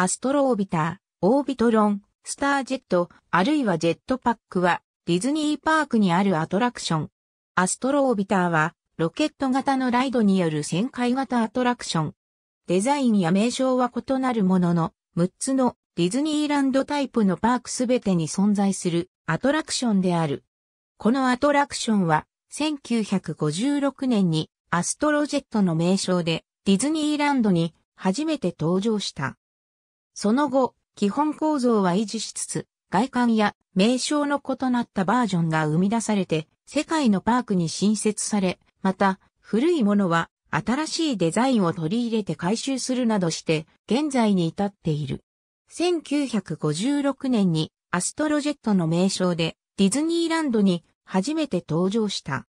アストロオービター、オービトロン、スタージェット、あるいはジェットパックは、ディズニーパークにあるアトラクション。アストロオービターは、ロケット型のライドによる旋回型アトラクション。デザインや名称は異なるものの、6つのディズニーランドタイプのパークすべてに存在するアトラクションである。このアトラクションは、1956年にアストロジェットの名称でディズニーランドに初めて登場した。その後、基本構造は維持しつつ、外観や名称の異なったバージョンが生み出されて、世界のパークに新設され、また、古いものは新しいデザインを取り入れて回収するなどして、現在に至っている。1956年にアストロジェットの名称でディズニーランドに初めて登場した。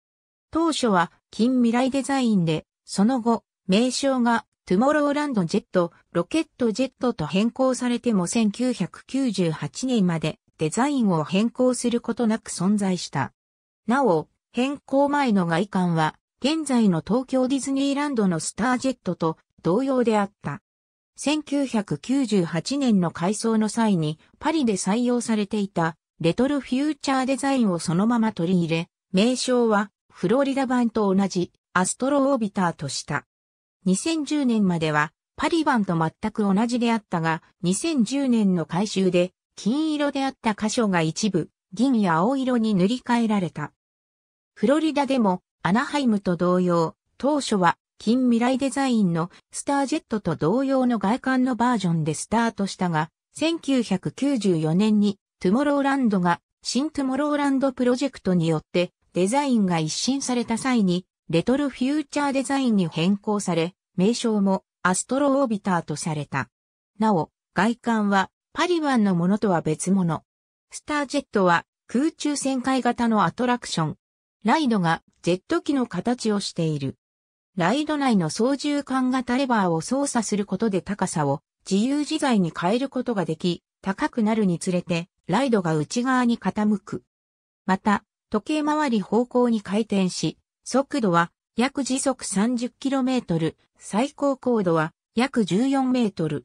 当初は近未来デザインで、その後、名称がトゥモローランドジェット、ロケットジェットと変更されても1998年までデザインを変更することなく存在した。なお、変更前の外観は、現在の東京ディズニーランドのスタージェットと同様であった。1998年の改装の際にパリで採用されていたレトルフューチャーデザインをそのまま取り入れ、名称はフロリダ版と同じアストロオービターとした。2010年まではパリンと全く同じであったが、2010年の改修で金色であった箇所が一部銀や青色に塗り替えられた。フロリダでもアナハイムと同様、当初は近未来デザインのスタージェットと同様の外観のバージョンでスタートしたが、1994年にトゥモローランドが新トゥモローランドプロジェクトによってデザインが一新された際にレトロフューチャーデザインに変更され、名称もアストロオービターとされた。なお、外観はパリワンのものとは別物。スタージェットは空中旋回型のアトラクション。ライドがジェット機の形をしている。ライド内の操縦管型レバーを操作することで高さを自由自在に変えることができ、高くなるにつれて、ライドが内側に傾く。また、時計回り方向に回転し、速度は約時速 30km、最高高度は約 14m。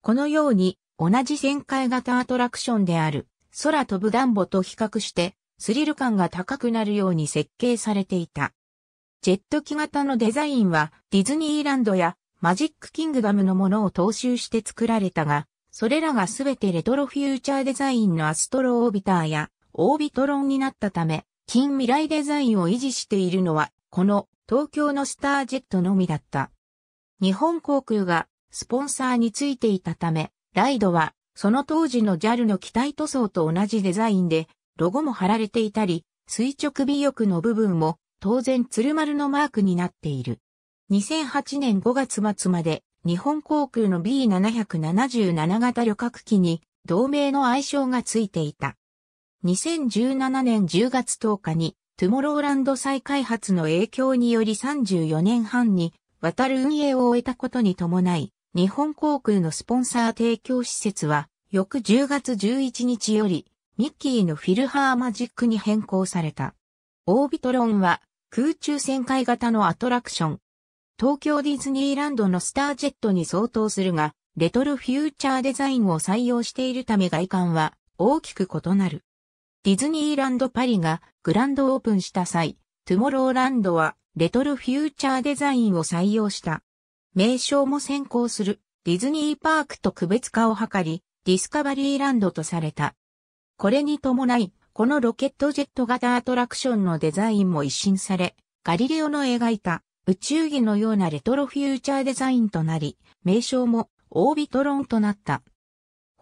このように同じ旋回型アトラクションである空飛ぶダンボと比較してスリル感が高くなるように設計されていた。ジェット機型のデザインはディズニーランドやマジックキングダムのものを踏襲して作られたが、それらがすべてレトロフューチャーデザインのアストロオービターやオービトロンになったため、近未来デザインを維持しているのは、この東京のスタージェットのみだった。日本航空がスポンサーについていたため、ライドはその当時の JAL の機体塗装と同じデザインで、ロゴも貼られていたり、垂直尾翼の部分も当然鶴丸のマークになっている。2008年5月末まで日本航空の B777 型旅客機に同名の愛称がついていた。2017年10月10日にトゥモローランド再開発の影響により34年半に渡る運営を終えたことに伴い、日本航空のスポンサー提供施設は、翌10月11日より、ミッキーのフィルハーマジックに変更された。オービトロンは、空中旋回型のアトラクション。東京ディズニーランドのスタージェットに相当するが、レトロフューチャーデザインを採用しているため外観は大きく異なる。ディズニーランドパリがグランドオープンした際、トゥモローランドはレトロフューチャーデザインを採用した。名称も先行するディズニーパークと区別化を図り、ディスカバリーランドとされた。これに伴い、このロケットジェット型アトラクションのデザインも一新され、ガリレオの描いた宇宙儀のようなレトロフューチャーデザインとなり、名称もオービトロンとなった。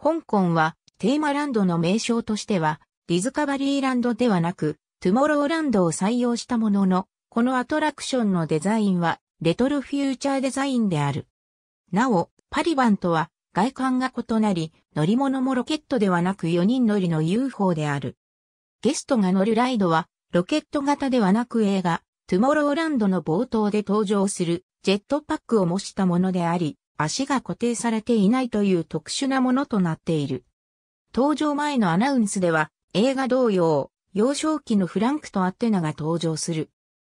香港はテーマランドの名称としてはディズカバリーランドではなくトゥモローランドを採用したものの、このアトラクションのデザインはレトロフューチャーデザインである。なお、パリバンとは外観が異なり、乗り物もロケットではなく4人乗りの UFO である。ゲストが乗るライドは、ロケット型ではなく映画、トゥモローランドの冒頭で登場するジェットパックを模したものであり、足が固定されていないという特殊なものとなっている。登場前のアナウンスでは、映画同様、幼少期のフランクとアテナが登場する。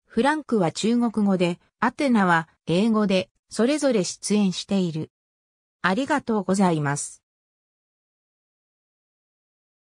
フランクは中国語で、アテナは英語で、それぞれ出演している。ありがとうございます。